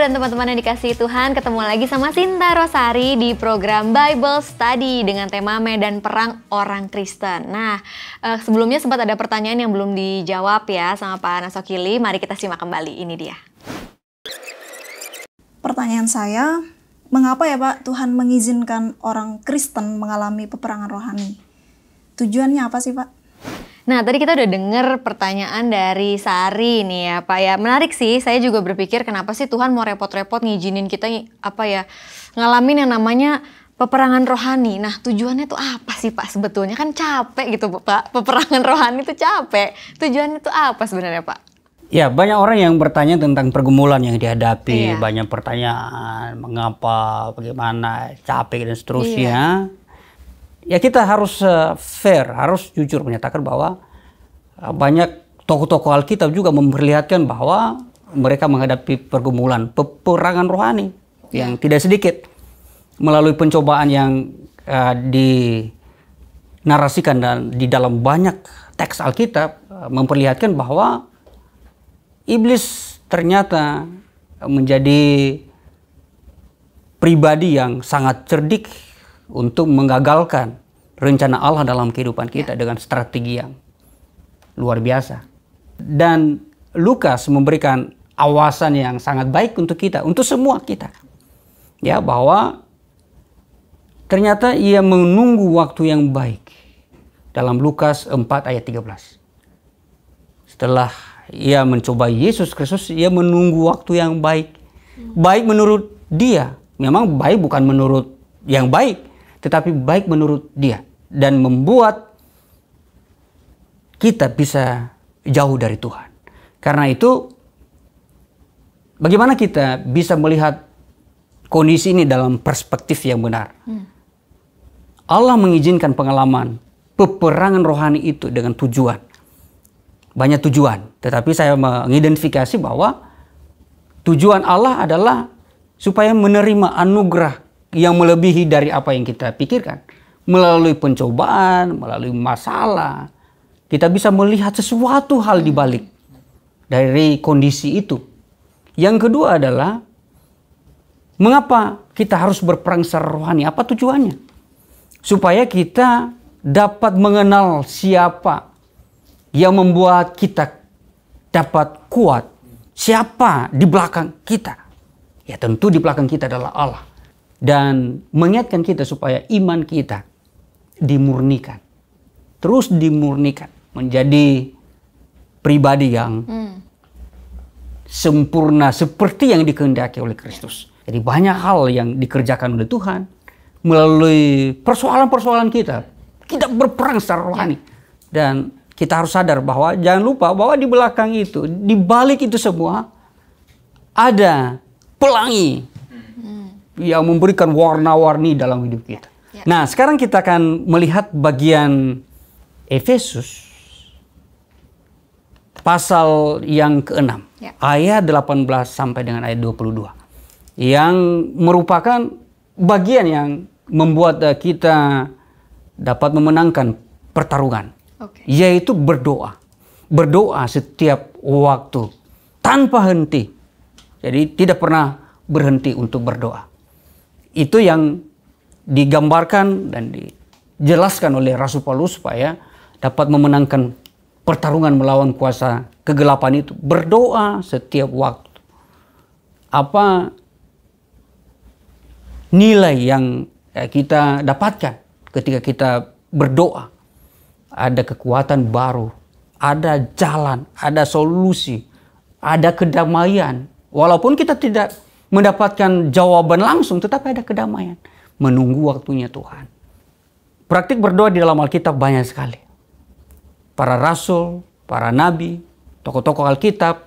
dan teman-teman yang dikasih Tuhan, ketemu lagi sama Sinta Rosari di program Bible Study dengan tema Medan Perang Orang Kristen. Nah, eh, sebelumnya sempat ada pertanyaan yang belum dijawab ya sama Pak Nasokili. Mari kita simak kembali. Ini dia. Pertanyaan saya, mengapa ya Pak Tuhan mengizinkan orang Kristen mengalami peperangan rohani? Tujuannya apa sih Pak? Nah, tadi kita udah dengar pertanyaan dari Sari nih ya, Pak ya. Menarik sih, saya juga berpikir kenapa sih Tuhan mau repot-repot ngizinin kita apa ya, ngalamin yang namanya peperangan rohani. Nah, tujuannya tuh apa sih, Pak? Sebetulnya kan capek gitu, Pak. Peperangan rohani itu capek. Tujuannya tuh apa sebenarnya, Pak? Ya, banyak orang yang bertanya tentang pergumulan yang dihadapi, iya. banyak pertanyaan, mengapa, bagaimana, capek dan seterusnya. Iya ya kita harus eh, fair, harus jujur menyatakan bahwa eh, banyak tokoh-tokoh Alkitab juga memperlihatkan bahwa mereka menghadapi pergumulan, peperangan rohani yang tidak sedikit melalui pencobaan yang uh, dinarasikan dan di dalam banyak teks Alkitab memperlihatkan bahwa iblis ternyata menjadi pribadi yang sangat cerdik untuk menggagalkan rencana Allah dalam kehidupan kita ya. dengan strategi yang luar biasa. Dan Lukas memberikan awasan yang sangat baik untuk kita, untuk semua kita. Ya, bahwa ternyata ia menunggu waktu yang baik. Dalam Lukas 4 ayat 13. Setelah ia mencoba Yesus Kristus, ia menunggu waktu yang baik. Hmm. Baik menurut dia. Memang baik bukan menurut yang baik, tetapi baik menurut dia dan membuat kita bisa jauh dari Tuhan. Karena itu bagaimana kita bisa melihat kondisi ini dalam perspektif yang benar? Hmm. Allah mengizinkan pengalaman peperangan rohani itu dengan tujuan. Banyak tujuan, tetapi saya mengidentifikasi bahwa tujuan Allah adalah supaya menerima anugerah yang melebihi dari apa yang kita pikirkan. Melalui pencobaan, melalui masalah, kita bisa melihat sesuatu hal di balik dari kondisi itu. Yang kedua adalah mengapa kita harus berperang secara Apa tujuannya? Supaya kita dapat mengenal siapa yang membuat kita dapat kuat. Siapa di belakang kita? Ya tentu di belakang kita adalah Allah dan mengingatkan kita supaya iman kita dimurnikan. Terus dimurnikan menjadi pribadi yang hmm. sempurna seperti yang dikehendaki oleh Kristus. Jadi banyak hal yang dikerjakan oleh Tuhan melalui persoalan-persoalan kita. Kita berperang secara rohani ya. dan kita harus sadar bahwa jangan lupa bahwa di belakang itu, di balik itu semua ada pelangi yang memberikan warna-warni dalam hidup kita. Ya. Nah, sekarang kita akan melihat bagian Efesus pasal yang ke-6 ya. ayat 18 sampai dengan ayat 22 yang merupakan bagian yang membuat eh, kita dapat memenangkan pertarungan okay. yaitu berdoa. Berdoa setiap waktu tanpa henti. Jadi tidak pernah berhenti untuk berdoa. Itu yang digambarkan dan dijelaskan oleh Rasul Paulus supaya dapat memenangkan pertarungan melawan kuasa kegelapan itu. Berdoa setiap waktu. Apa nilai yang eh, kita dapatkan ketika kita berdoa? Ada kekuatan baru, ada jalan, ada solusi, ada kedamaian. Walaupun kita tidak mendapatkan jawaban langsung, tetapi ada kedamaian. Menunggu waktunya Tuhan. Praktik berdoa di dalam Alkitab banyak sekali. Para rasul, para nabi, tokoh-tokoh Alkitab,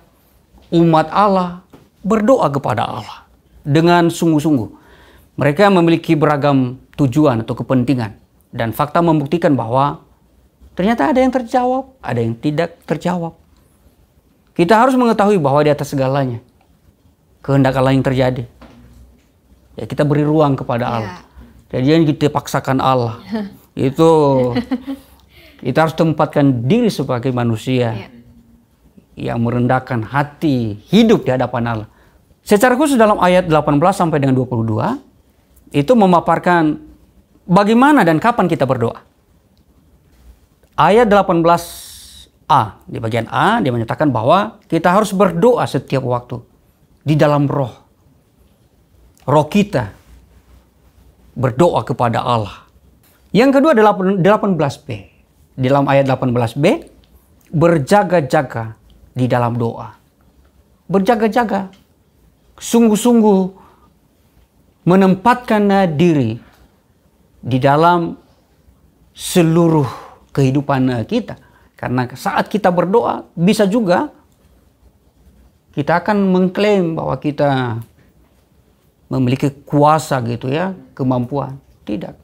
umat Allah berdoa kepada Allah dengan sungguh-sungguh. Mereka memiliki beragam tujuan atau kepentingan. Dan fakta membuktikan bahwa ternyata ada yang terjawab, ada yang tidak terjawab. Kita harus mengetahui bahwa di atas segalanya kehendak Allah yang terjadi. Ya, kita beri ruang kepada ya. Allah. Ya. Jadi yang kita paksakan Allah itu kita harus tempatkan diri sebagai manusia ya. yang merendahkan hati hidup di hadapan Allah. Secara khusus dalam ayat 18 sampai dengan 22 itu memaparkan bagaimana dan kapan kita berdoa. Ayat 18a di bagian A dia menyatakan bahwa kita harus berdoa setiap waktu di dalam roh. Roh kita berdoa kepada Allah. Yang kedua adalah 18b. Di dalam ayat 18b, berjaga-jaga di dalam doa. Berjaga-jaga, sungguh-sungguh menempatkan diri di dalam seluruh kehidupan eh, kita. Karena saat kita berdoa bisa juga kita akan mengklaim bahwa kita memiliki kuasa gitu ya, kemampuan. Tidak.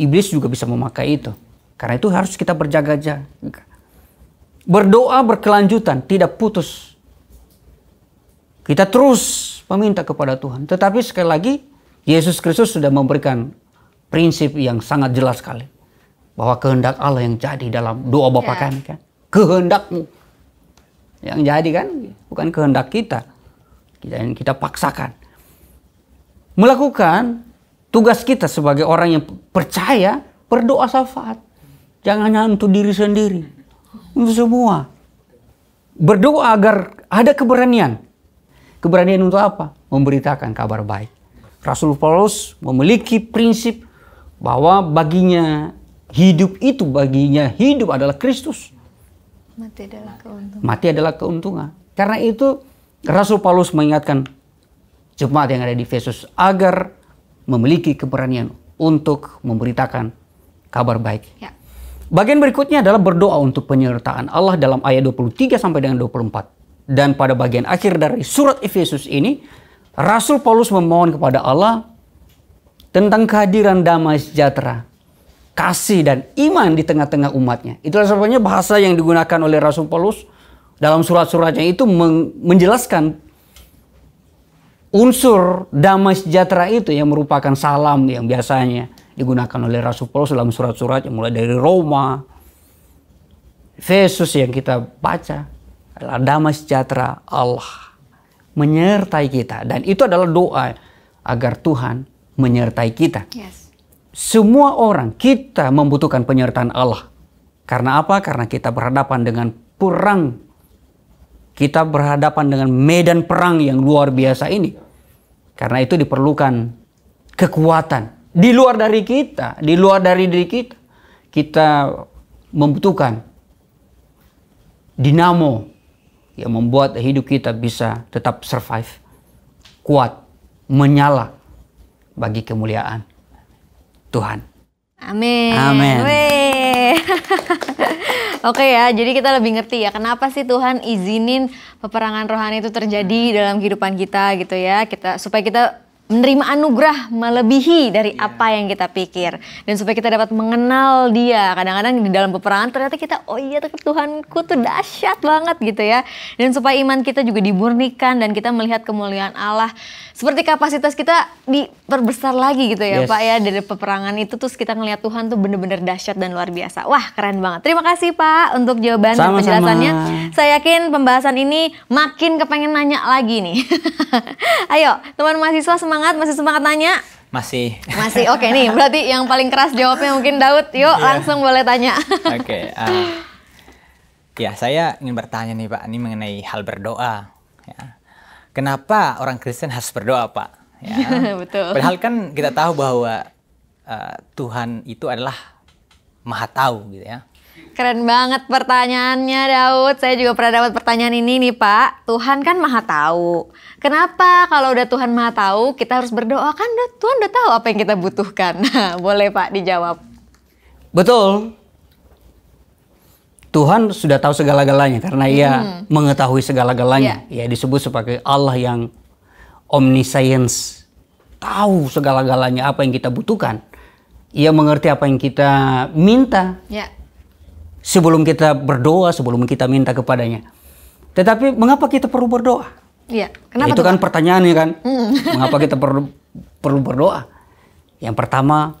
Iblis juga bisa memakai itu. Karena itu harus kita berjaga-jaga. Berdoa berkelanjutan, tidak putus. Kita terus meminta kepada Tuhan. Tetapi sekali lagi, Yesus Kristus sudah memberikan prinsip yang sangat jelas sekali. Bahwa kehendak Allah yang jadi dalam doa bapak ya. kami. Kan? Kehendakmu yang jadi kan bukan kehendak kita kita yang kita paksakan melakukan tugas kita sebagai orang yang percaya berdoa syafaat jangan hanya untuk diri sendiri untuk semua berdoa agar ada keberanian keberanian untuk apa memberitakan kabar baik Rasul Paulus memiliki prinsip bahwa baginya hidup itu baginya hidup adalah Kristus Mati adalah keuntungan. Mati adalah keuntungan. Karena itu Rasul Paulus mengingatkan jemaat yang ada di Efesus agar memiliki keberanian untuk memberitakan kabar baik. Ya. Bagian berikutnya adalah berdoa untuk penyertaan Allah dalam ayat 23 sampai dengan 24. Dan pada bagian akhir dari surat Efesus ini, Rasul Paulus memohon kepada Allah tentang kehadiran damai sejahtera kasih dan iman di tengah-tengah umatnya. Itulah sebabnya bahasa yang digunakan oleh Rasul Paulus dalam surat-suratnya itu menjelaskan unsur damai sejahtera itu yang merupakan salam yang biasanya digunakan oleh Rasul Paulus dalam surat-surat yang mulai dari Roma, Yesus yang kita baca adalah damai sejahtera Allah menyertai kita dan itu adalah doa agar Tuhan menyertai kita. Yes. Semua orang kita membutuhkan penyertaan Allah. Karena apa? Karena kita berhadapan dengan perang. Kita berhadapan dengan medan perang yang luar biasa ini. Karena itu diperlukan kekuatan di luar dari kita, di luar dari diri kita. Kita membutuhkan dinamo yang membuat hidup kita bisa tetap survive, kuat, menyala bagi kemuliaan Tuhan. Amin. Amin. Oke okay ya, jadi kita lebih ngerti ya kenapa sih Tuhan izinin peperangan rohani itu terjadi dalam kehidupan kita gitu ya. Kita supaya kita menerima anugerah melebihi dari yeah. apa yang kita pikir dan supaya kita dapat mengenal dia kadang-kadang di dalam peperangan ternyata kita oh iya Tuhanku tuh dahsyat banget gitu ya dan supaya iman kita juga diburnikan dan kita melihat kemuliaan Allah seperti kapasitas kita diperbesar lagi gitu ya yes. Pak ya dari peperangan itu terus kita ngelihat Tuhan tuh bener-bener dahsyat dan luar biasa wah keren banget terima kasih Pak untuk jawaban Sama -sama. dan penjelasannya saya yakin pembahasan ini makin kepengen nanya lagi nih ayo teman mahasiswa semangat semangat? Masih semangat nanya? Masih. Masih. Oke okay, nih, berarti yang paling keras jawabnya mungkin Daud. Yuk, yeah. langsung boleh tanya. Oke. Okay, uh, ya, saya ingin bertanya nih Pak, ini mengenai hal berdoa. Ya. Kenapa orang Kristen harus berdoa, Pak? Ya. Betul. Padahal kan kita tahu bahwa uh, Tuhan itu adalah Maha Tahu, gitu ya. Keren banget pertanyaannya Daud. Saya juga pernah dapat pertanyaan ini nih Pak. Tuhan kan maha tahu. Kenapa kalau udah Tuhan maha tahu kita harus berdoa kan Tuhan udah tahu apa yang kita butuhkan. Boleh Pak dijawab. Betul. Tuhan sudah tahu segala-galanya karena hmm. ia mengetahui segala-galanya. Yeah. Ia disebut sebagai Allah yang omniscience. Tahu segala-galanya apa yang kita butuhkan. Ia mengerti apa yang kita minta. Yeah sebelum kita berdoa, sebelum kita minta kepadanya. Tetapi mengapa kita perlu berdoa? Iya, kenapa? Itu kan pertanyaannya kan. Mm. mengapa kita perlu perlu berdoa? Yang pertama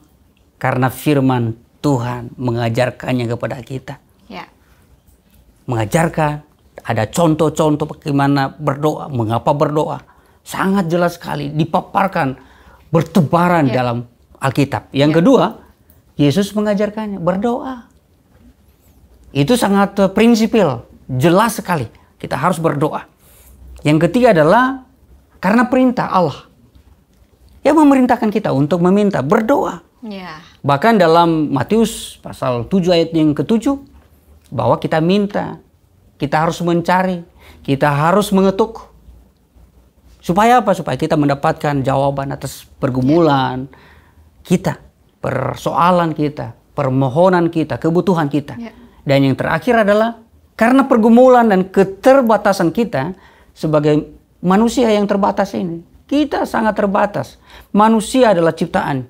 karena firman Tuhan mengajarkannya kepada kita. Ya. Mengajarkan ada contoh-contoh bagaimana berdoa, mengapa berdoa. Sangat jelas sekali dipaparkan bertebaran ya. dalam Alkitab. Yang ya. kedua, Yesus mengajarkannya berdoa. Itu sangat eh, prinsipil, jelas sekali. Kita harus berdoa. Yang ketiga adalah karena perintah Allah yang memerintahkan kita untuk meminta berdoa. Yeah. Bahkan dalam Matius pasal 7 ayat yang ketujuh bahwa kita minta, kita harus mencari, kita harus mengetuk. Supaya apa? Supaya kita mendapatkan jawaban atas pergumulan yeah. kita, persoalan kita, permohonan kita, kebutuhan kita. Yeah. Dan yang terakhir adalah karena pergumulan dan keterbatasan kita sebagai manusia yang terbatas ini. Kita sangat terbatas. Manusia adalah ciptaan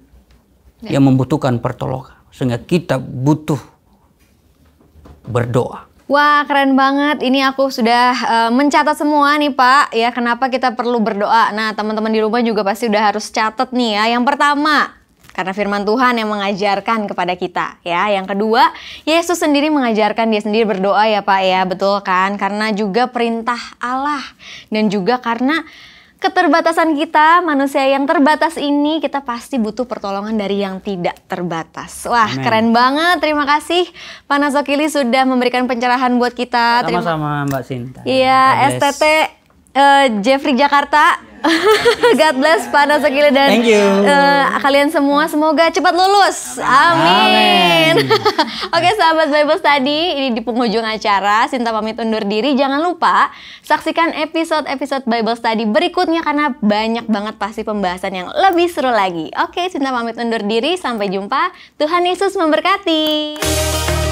ya. yang membutuhkan pertolongan. Sehingga kita butuh berdoa. Wah keren banget, ini aku sudah uh, mencatat semua nih Pak ya kenapa kita perlu berdoa. Nah teman-teman di rumah juga pasti sudah harus catat nih ya. Yang pertama karena firman Tuhan yang mengajarkan kepada kita ya. Yang kedua, Yesus sendiri mengajarkan dia sendiri berdoa ya Pak ya, betul kan? Karena juga perintah Allah dan juga karena keterbatasan kita, manusia yang terbatas ini, kita pasti butuh pertolongan dari yang tidak terbatas. Wah, Amen. keren banget. Terima kasih Pak Nasokili sudah memberikan pencerahan buat kita. Sama-sama Mbak Sinta. Iya, STT uh, eh, Jeffrey Jakarta. Ya God bless pada Nasakile dan Thank you. Uh, kalian semua semoga cepat lulus. Amin. Amin. Oke sahabat Bible Study, ini di penghujung acara Sinta pamit undur diri. Jangan lupa saksikan episode-episode Bible Study berikutnya karena banyak banget pasti pembahasan yang lebih seru lagi. Oke, Sinta pamit undur diri. Sampai jumpa. Tuhan Yesus memberkati.